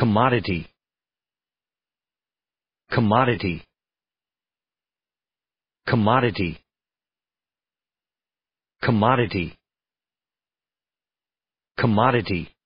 commodity commodity commodity commodity commodity